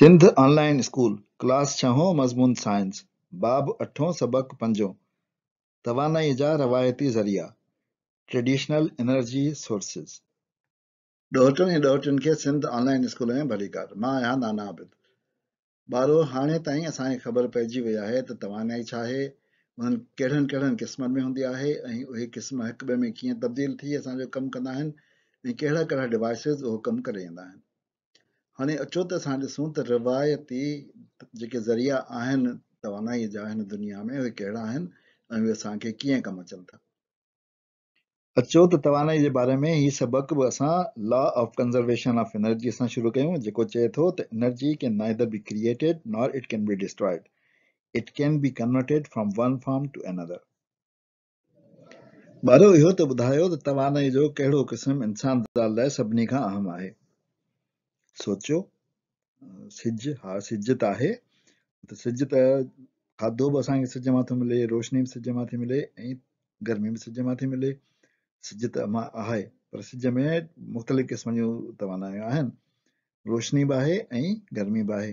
Sindh online school class छहो मज़मून science बाब अठो सबक पंजो तवानाई जा रवायती ज़रिया ट्रेडिशनल एनर्जी सोर्सिस ॾोहिटनि ऐं ॾोहिटनि खे सिंध ऑनलाइन स्कूल में भरीकारु मां आहियां नाना आबिद ॿारहो हाणे ताईं असांखे ख़बर पइजी वई आहे त तवानाई छा आहे उन्हनि कहिड़नि कहिड़नि क़िस्मनि में हूंदी आहे ऐं उहे क़िस्म हिक ॿिए में कीअं तब्दील थी असांजो कमु कंदा आहिनि ऐं कहिड़ा कहिड़ा डिवाइसिस उहो कमु करे ईंदा आहिनि અને અચો તો સાંજે સુંત રવાયતી જે કે ذریعہ આહેન તવાનાય જાહેન દુનિયા મે કેરા હેન અને એસા કે કીયે કમ ચલતા અચો તો તવાનાય જે બારે મે યે સબક બસા લા ઓફ કન્ઝર્વેશન ઓફ એનર્જીસા શુરુ કયો જે કો ચે થો તો energy can neither be created nor it can be destroyed it can be converted from one form to another બારુ યો તો બધાયો તો તવાનાય જો કેડો કિસમ ઇન્સાન દાલ લાય સબની કા અહમ આહે सोचो सिज हा सिजत आहे त तो सिज त खाधो बि असांखे सिज मां थो मिले रोशनी बि सिज मां थी मिले ऐं गर्मी बि सिज मां थी मिले सिज त मां आहे पर सिज में मुख़्तलिफ़ क़िस्म जूं तवानायूं आहिनि रोशनी बि आहे ऐं गर्मी बि आहे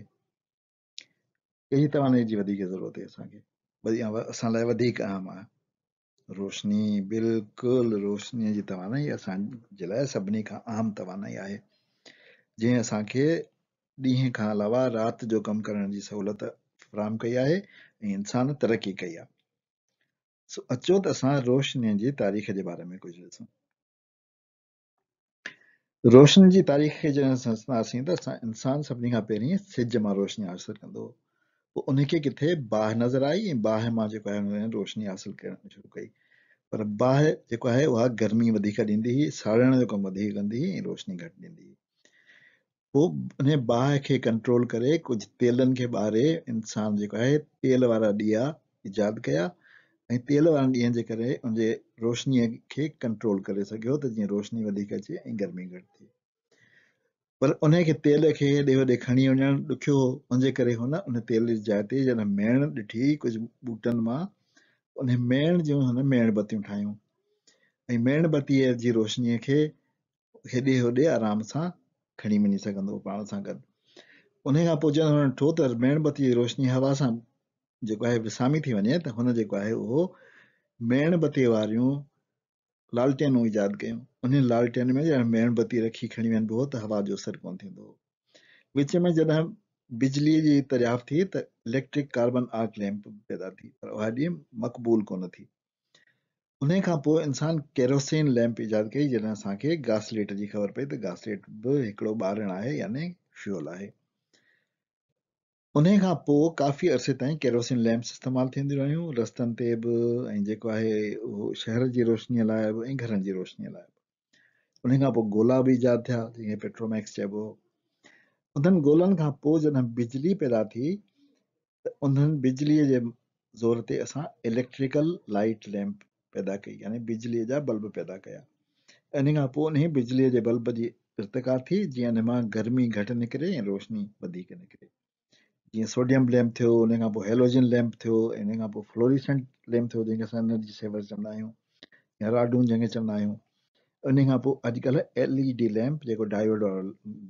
यही तवानाई जी वधीक ज़रूरत आहे असांखे वरी असां लाइ वधीक अहम आहे रोशनी बिल्कुलु रोशनीअ जी तवानाई असांजे लाइ सभिनी खां अहम तवानाई आहे जंहिं असांखे ॾींहं खां अलावा राति जो कमु करण जी सहूलियत फराहम कई आहे ऐं इंसान तरक़ी कई आहे सो अचो त असां रोशनीअ जी तारीख़ जे बारे में कुझु ॾिसूं रोशनी जी तारीख़ खे जॾहिं असां ॾिसंदासीं त असां इंसान सभिनी खां पहिरीं सिज मां रोशनी हासिलु कंदो हुओ पोइ उनखे किथे बाहि नज़र आई ऐं बाहि मां जेको आहे रोशनी हासिलु करणु शुरू कई पर बाहि जेको आहे उहा गर्मी वधीक ॾींदी हुई साड़ण जो कमु वधीक कंदी हुई ऐं रोशनी घटि ॾींदी हुई पोइ उन बाहि खे कंट्रोल करे कुझु तेलनि खे ॿारे इंसान जेको आहे तेल वारा ॾीआ ईजाद कया ऐं तेल वारनि ॾींहनि जे करे उनजे रोशनीअ खे कंट्रोल करे सघियो त जीअं रोशनी वधीक अचे ऐं गर्मी घटि थिए पर उन खे तेल खे हेॾे होॾे खणी वञणु ॾुखियो हुओ उनजे करे हुन उन तेल जी जाइ ते जॾहिं मेण ॾिठी कुझु ॿूटनि मां उन मेण जूं हुन मेण बतियूं ठाहियूं ऐं मेण बतीअ जी रोशनीअ खे हेॾे होॾे आराम सां खणी वञी सघंदो पाण सां गॾु उन खां पोइ जॾहिं हुन त मेणबती जी रोशनी हवा सां जेको आहे विसामी थी वञे त हुन जेको आहे उहो मेणबती वारियूं लालटेनूं ईजाद कयूं उन लालटेन में ॼण मेणबती रखी खणी वञिबो हो त हवा जो असरु कोन थींदो हो विच में जॾहिं बिजलीअ जी दरियाफ़्त थी त इलेक्ट्रिक कार्बन आर्क लैम्प पैदा थी पर उहा ॾींहुं मक़बूल कोन थी उन खां पोइ इंसान केरोसिन लैम्प ईजाद कई जॾहिं असांखे गासलेट जी ख़बर पई त गासलेट बि हिकिड़ो ॿारणु आहे यानी फ्यूल आहे उन खां पोइ काफ़ी अरसे ताईं केरोसिन लैम्प्स इस्तेमालु थींदियूं रहियूं रस्तनि ते बि ऐं जेको आहे उहो शहर जी रोशनीअ लाइ बि ऐं घरनि जी रोशनीअ लाइ बि उन खां पोइ गोला बि ईजाद थिया जीअं पेट्रोमैक्स चइबो उन्हनि गोलनि खां पोइ जॾहिं बिजली पैदा थी त उन्हनि बिजलीअ जे ज़ोर ते असां इलेक्ट्रिकल लाइट लैम्प पैदा कई यानी बिजली जा बल्ब पैदा कया इन खां पोइ उन बिजलीअ जे बल्ब जी इर्तका थी जीअं हिन मां गर्मी घट निकरे ऐं रोशनी वधीक निकरे जीअं सोडियम लैम्प थियो उन खां पोइ हेलोजन लैम्प थियो इन खां पोइ फ्लोरिसेंट लैम्प थियो जंहिंखे असां एनर्जी सेवर चवंदा आहियूं या राडूं जंहिंखे चवंदा आहियूं उन खां पोइ अॼुकल्ह एल ई डी लैम्प जेको डायोड वारा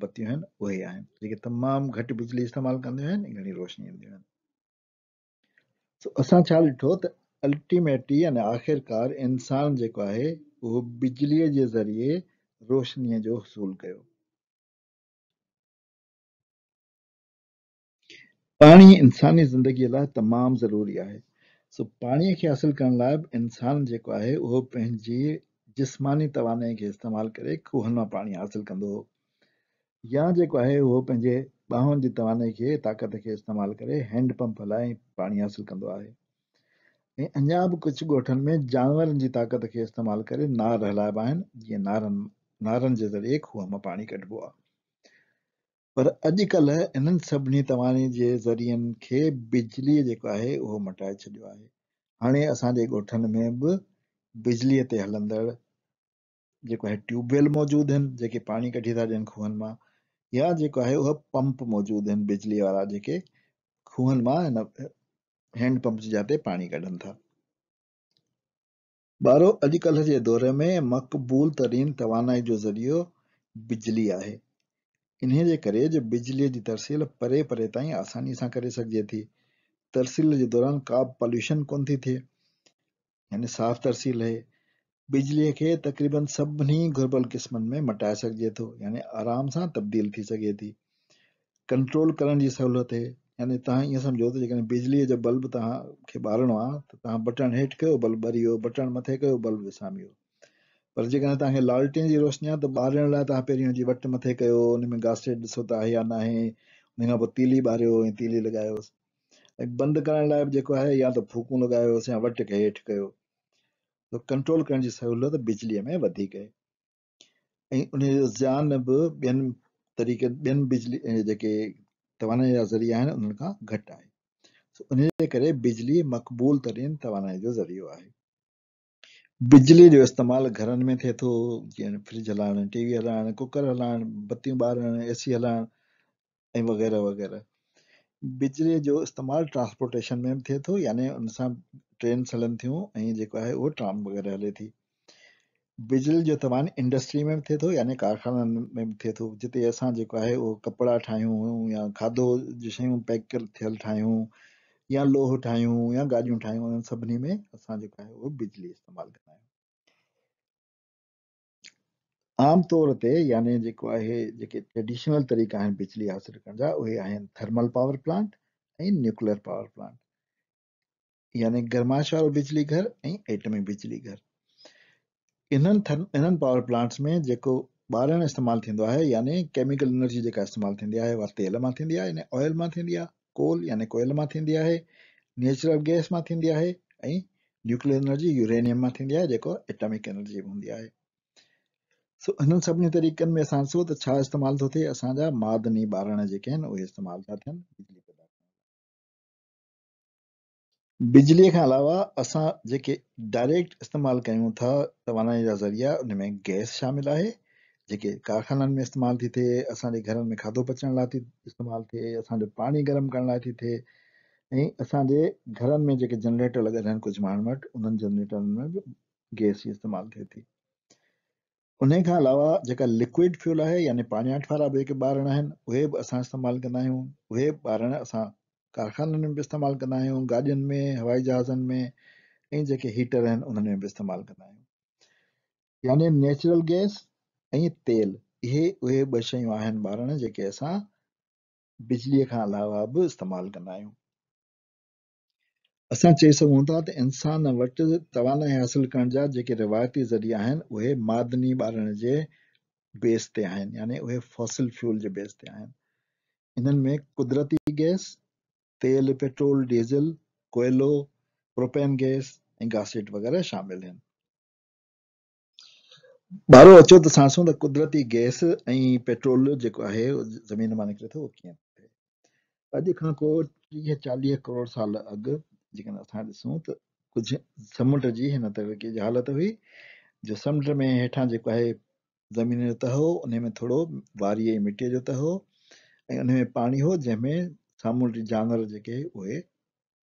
बतियूं आहिनि उहे आहिनि जेके तमामु घटि बिजली इस्तेमाल कंदियूं आहिनि घणी रोशनी ईंदियूं आहिनि सो असां छा ॾिठो त अल्टीमेटली यानी आख़िरकार इंसान जेको आहे उहो बिजलीअ जे ज़रिए रोशनीअ जो हसूल कयो पाणी इंसानी ज़िंदगीअ लाइ तमामु ज़रूरी आहे सो पाणीअ खे हासिलु करण लाइ बि इंसान जेको आहे उहो पंहिंजी जिस्मानी तवानाई खे इस्तेमालु करे खूहनि मां पाणी हासिलु कंदो हो या जेको आहे उहो पंहिंजे ॿाहुनि जी तवानाई खे ताक़त खे इस्तेमालु करे हैंडपंप हलाए पाणी हासिलु कंदो आहे ऐं अञा बि कुझु ॻोठनि में जानवरनि जी ताक़त खे इस्तेमालु करे नार हलाइबा आहिनि जीअं नारनि नारनि जे ज़रिए खूह मां पाणी कढिबो आहे पर अॼुकल्ह इन्हनि सभिनी तवानी जे ज़रियनि खे बिजलीअ जेको आहे उहो मटाए छॾियो आहे हाणे असांजे ॻोठनि में बि बिजलीअ ते हलंदड़ जेको आहे ट्यूबवेल मौजूदु आहिनि जेके पाणी कढी था ॾियनि खूहनि मां या जेको आहे उहे पंप मौजूदु आहिनि बिजली वारा जेके खूहनि मां हिन हैंडपंप से जाते पानी का डन था ॿारो अॼुकल्ह जे दौर में मक़बूल तरीन तवानाई जो ज़रियो बिजली आहे इन्हे जे करे जो बिजलीअ जी तरसील परे परे ताईं आसानी सां करे सघिजे थी तरसील के दौरान का बि पॉल्यूशन कोन थी थिए यानी साफ़ तरसील है बिजली के तक़रीबन सभी घुर्बल क़िस्मनि में मटाए सघिजे थो यानी आराम से तब्दील थी सघे थी कंट्रोल करण जी सहूलियत आहे यानी तव्हां ईअं सम्झो त जेकॾहिं बिजलीअ जो बल्ब तव्हांखे ॿारणो आहे त तव्हां बटण हेठि कयो बल्ब ॿरी वियो बटण मथे कयो बल्ब विसामी वियो पर जेकॾहिं तव्हांखे लालटेन जी रोशनी आहे त ॿारण लाइ तव्हां पहिरीं हुनजी वटि मथे कयो हुन में गासेट ॾिसो त आहे या न आहे हुन खां पोइ तीली ॿारियो ऐं तीली लॻायोसि ऐं बंदि करण लाइ बि जेको आहे या त फूकूं लॻायोसि या वट खे हेठि कयो त कंट्रोल करण जी सहूलियत बिजलीअ में वधीक आहे ऐं उन जो जान बि ॿियनि तरीक़े ॿियनि बिजली जेके तोानाई ज़रिया आहिनि है खां घटि तो आहे उन बिजली मक़बूल तरीन तवानाई जो ज़रियो है बिजली जो इस्तेमाल घर में थे तो जीअं फ्रिज हलाइणु टीवी हलाइणु कुकर हलाइणु बतियूं ॿारणु एसी हलाइणु ऐं वग़ैरह वग़ैरह बिजली जो इस्तेमाल ट्रांसपोर्टेशन में बि थिए थो यानी उन ट्रेन्स हलन थी ऐं जेको आहे ट्राम वग़ैरह हले थी बिजली जो तव्हां इंडस्ट्री में बि थिए थो यानी कारखाननि में बि थिए थो जिते असां जेको आहे उहो कपिड़ा ठाहियूं या खाधो जूं शयूं पैक थियल ठाहियूं या लोह ठाहियूं या गाॾियूं ठाहियूं उन्हनि सभिनी में असां जेको आहे बिजली इस्तेमाल कंदा आहियूं आमतौर ते यानी जेको आहे ट्रेडिशनल तरीक़ा बिजली हासिल करण थर्मल पावर प्लांट ऐं न्यूक्लियर पावर प्लांट यानी गर्माश वारो बिजली घर ऐं एटमी बिजली घर इन्हनि थर्म इन्हनि पावर प्लांट्स में जेको ॿारण इस्तेमालु थींदो आहे यानी केमिकल एनर्जी जेका इस्तेमालु थींदी आहे उहा तेल मां थींदी आहे यानी ऑइल मां थींदी आहे कोल यानी कोयल मां थींदी आहे नेचुरल गैस मां थींदी आहे ऐं न्यूक्लियर एनर्जी यूरेनियम मां थींदी आहे जेको एटॉमिक एनर्जी हूंदी आहे सो इन्हनि सभिनी तरीक़नि में असां ॾिसूं त छा इस्तेमालु थो थिए असांजा मादनी ॿारण जेके आहिनि उहे इस्तेमालु था थियनि बिजलीअ खां अलावा असां जेके डायरेक्ट इस्तेमालु कयूं था तवानाई जा ज़रिया उन में गैस शामिलु आहे जेके कारखाननि में इस्तेमालु थी थिए असांजे घरनि में खाधो पचण लाइ थी इस्तेमालु थिए असांजो पाणी गरम करण लाइ थी थिए ऐं असांजे घरनि में जेके जनरेटर लॻल आहिनि कुझु माण्हुनि वटि उन्हनि जनरेटरनि में बि गैस जी इस्तेमालु थिए थी उन खां अलावा जेका लिक्विड फ्यूल आहे यानी पाणीअ वारा बि जेके ॿारण आहिनि उहे बि असां इस्तेमालु कंदा आहियूं उहे ॿारण असां कारखाननि में बि इस्तेमालु कंदा आहियूं गाॾियुनि में हवाई जहाज़नि में ऐं जेके हीटर आहिनि उन्हनि में बि इस्तेमालु कंदा आहियूं यानी नेचुरल गैस ऐं तेल इहे उहे ॿ शयूं आहिनि ॿारनि जेके असां बिजलीअ खां अलावा बि इस्तेमालु कंदा आहियूं असां चई सघूं था त इंसान वटि तवानाई हासिल करण जा जेके रिवायती ज़रिया आहिनि उहे मादनी ॿारण जे बेस ते आहिनि यानी उहे फॉसिल फ्यूल जे बेस ते आहिनि इन्हनि में कुदरती गैस तेल पेट्रोल डीजल कोयलो प्रोपेन गैस ऐं वग़ैरह शामिल आहिनि ॿाहिरो अचो त साणसूं त कुदरती गैस ऐं पेट्रोल जेको आहे ज़मीन मां निकिरे थो उहो कीअं थिए अॼु को टीह चालीह करोड़ साल अॻु जेकॾहिं तो ॾिसूं समुंड की तरीक़े जी हालत हुई जो समुंड में हेठां जेको आहे ज़मीन तह हो थोड़ा में मिट्टी वारीअ जो तह हो ऐं में पाणी हो जैमें सामूंडी जानवर जेके उहे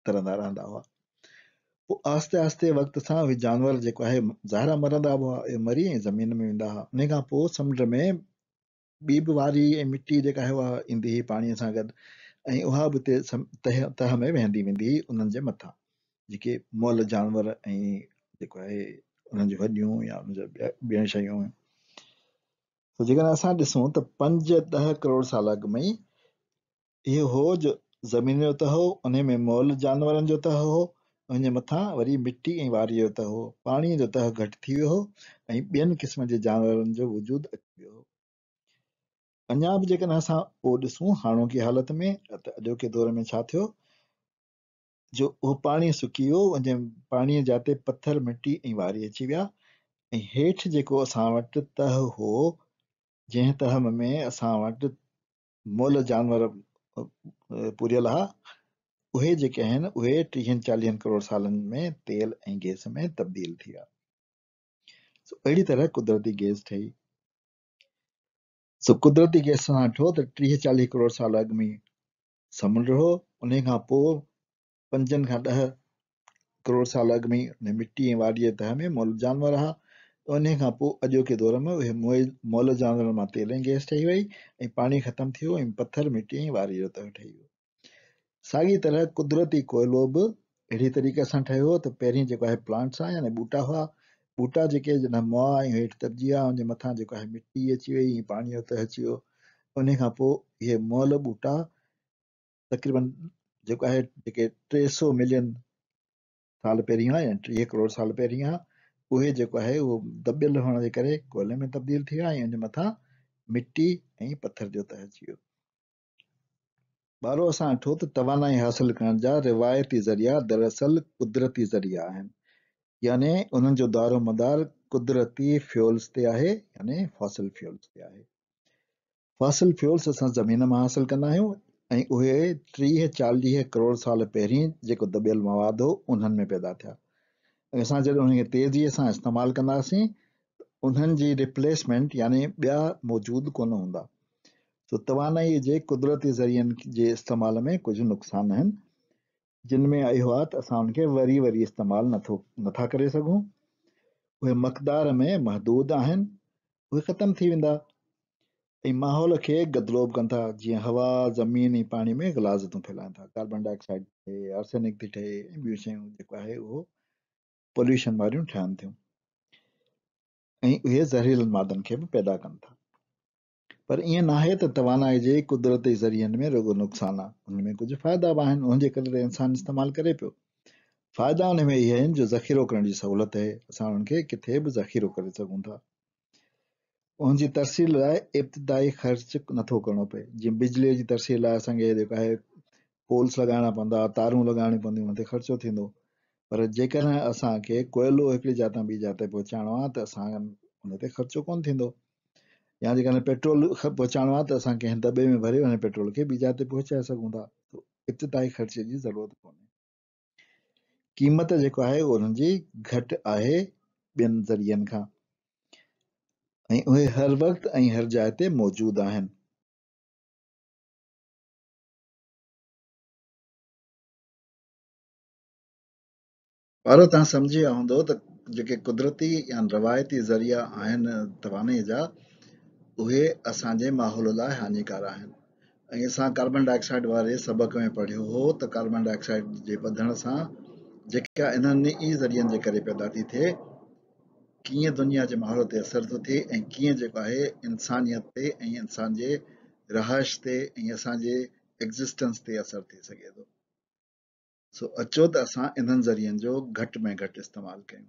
तरंदा रहंदा हुआ पोइ आहिस्ते आहिस्ते वक़्त सां उहे जानवर जेको आहे ज़ाहिरा मरंदा हुआ ऐं मरी ऐं ज़मीन में वेंदा हुआ उन खां पोइ समुंड में ॿी बि वारी ऐं मिटी जेका आहे उहा ईंदी हुई पाणीअ सां गॾु ऐं उहा बि तह तह में वेहंदी वेंदी हुई उन्हनि जे मथां जेके मोल जानवर ऐं जेको आहे उन्हनि जूं हॾियूं या उन ॿिया ॿियूं शयूं जेकॾहिं असां ॾिसूं त पंज ॾह करोड़ साल अॻु में ई इहो हो जो ज़मीन जो तह उन में मोल जानवरनि जो तह हो उन मथां वरी मिटी ऐं वारीअ जो तह हो पाणीअ जो तह घटि थी वियो हो ऐं ॿियनि क़िस्मनि जे जानवरनि जो वजूदु अञा बि जेकॾहिं असां उहो ॾिसूं हाणोकी में त अॼोके दौर में छा थियो जो उहो पाणी सुकी वियो उन पाणीअ जाते पथर मिटी ऐं वारी अची विया ऐं हेठि जेको असां वटि तह हो जंहिं तह में असां वटि जानवर पूरे लहा उहे जेके आहिनि उहे टीहनि चालीहनि करोड़ सालनि में तेल ऐं गैस में तब्दील थी विया सो अहिड़ी तरह कुदरती गैस ठही सो कुदरती गैस सां ॾिठो त टीह चालीह करोड़ साल अॻु में समुंड हो उन खां पोइ पंजनि खां ॾह करोड़ साल अॻु में हुन मिटी ऐं वाॾीअ तह में मोल जानवर हुआ उन खां के दौर में उहे मोइल जानवर में तेल गैस ठही वही पानी खत्म ख़तमु थी वियो ऐं वारी जो तयो ठही वियो तरह कुदरती कोयलो भी अड़ी तरीक़े से ठहियो तो पैर पहिरीं जेको प्लांट्स आहे यानी ॿूटा हुआ बूटा जेके जॾहिं मुआ ऐं हेठि दॿजी विया हुनजे मथां जेको आहे अची वई ऐं पाणी अची वियो उन मोल ॿूटा तक़रीबन जेको आहे टे सौ मिलियन साल पहिरीं टी करोड़ साल पहिरीं आहे उहे जेको आहे उहो दॿियल हुअण जे करे गोले में तब्दील थी वियो ऐं हुन मथां मिटी ऐं पथर जो तह अची वियो ॿारहो असां ॾिठो त तवानाई हासिल करण जा रिवायती ज़रिया दरअसल कुदरती ज़रिया आहिनि याने उन्हनि जो दारो मदार कुदरती फ्यूल्स ते आहे याने फॉसिल फ्यूल्स ते आहे फॉसिल फ्यूल्स असां ज़मीन मां हासिल कंदा आहियूं ऐं उहे टीह चालीह करोड़ साल पहिरीं जेको दॿियल मवाद हो उन्हनि में पैदा थिया असां जॾहिं हुनखे तेज़ीअ सां इस्तेमालु कंदासीं उन्हनि जी रिप्लेसमेंट यानी ॿिया मौजूदु कोन हूंदा तवानाई जे क़ुदिरती ज़रियनि जे इस्तेमाल में कुझु नुक़सान आहिनि जिन में इहो आहे त असां उनखे वरी वरी इस्तेमालु नथो नथा करे सघूं उहे मक़दार में महदूद आहिनि उहे ख़तमु थी वेंदा ऐं माहौल खे गदलोब कनि था जीअं हवा ज़मीन ऐं पाणी में गिलाज़तूं फैलाइनि था कार्बन डाइऑक्साइड थिए आर्सेनिक थी ठहे ऐं ॿियूं शयूं जेको आहे उहो पॉल्युशन वारियूं ठहनि थियूं ऐं उहे ज़हरीलनि मादनि खे बि पैदा कनि था पर ईअं न आहे त तवानाई जे जे ज़रियनि में रुगो नुक़सानु आहे में कुझु फ़ाइदा बि आहिनि उनजे करे इंसानु इस्तेमालु करे पियो फ़ाइदा में इहे आहिनि जो ज़ख़ीरो करण जी सहूलियत आहे असां उन्हनि खे किथे बि ज़ख़ीरो करे सघूं था उनजी तरसील लाइ इब्तिदाई ख़र्च नथो करिणो पए जीअं बिजलीअ जी तरसील लाइ असांखे जेका आहे पोल्स लॻाइणा पवंदा तारूं लॻाइणियूं पवंदियूं हुन ते ख़र्चो थींदो पर जेकॾहिं असांखे कोयलो हिकिड़ी जात ॿी जात पहुचाइणो आहे त असां हुन ते ख़र्चो कोन थींदो या जेकॾहिं पेट्रोल पहुचाइणो आहे त असां कंहिं दॿे में भरे हुन पेट्रोल खे ॿी जाते पहुचाए सघूं था इबताई ख़र्च जी ज़रूरत कोन्हे क़ीमत जेको आहे उन्हनि जी घटि आहे ॿियनि ज़रियनि खां ऐं उहे हर वक़्तु ऐं हर जाइ ते मौजूदु आहिनि पर तव्हां सम्झी विया हूंदो त जेके कुदरती या रवायती ज़रिया आहिनि तवाने जा उहे असांजे माहौल लाइ हानिकार आहिनि ऐं असां कार्बन डाइऑक्साइड वारे सबक़ में पढ़ियो हो त कार्बन डाइऑक्साइड जे वधण सां जेका इन्हनि ई ज़रियनि जे करे पैदा थी थिए कीअं दुनिया जे माहौल ते असरु थो थिए ऐं कीअं जेको आहे इंसानियत ते ऐं इंसान जे रहाइश ते ऐं असांजे एग्ज़िस्टेंस ते असरु थी सघे थो सो अचो त असां इन्हनि ज़रियनि जो घटि में घटि इस्तेमालु कयूं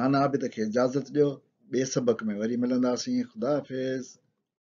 नाना बि तोखे इजाज़त ॾियो ॿिए सबक़ में वरी मिलंदासीं ख़ुदा हाफ़िज़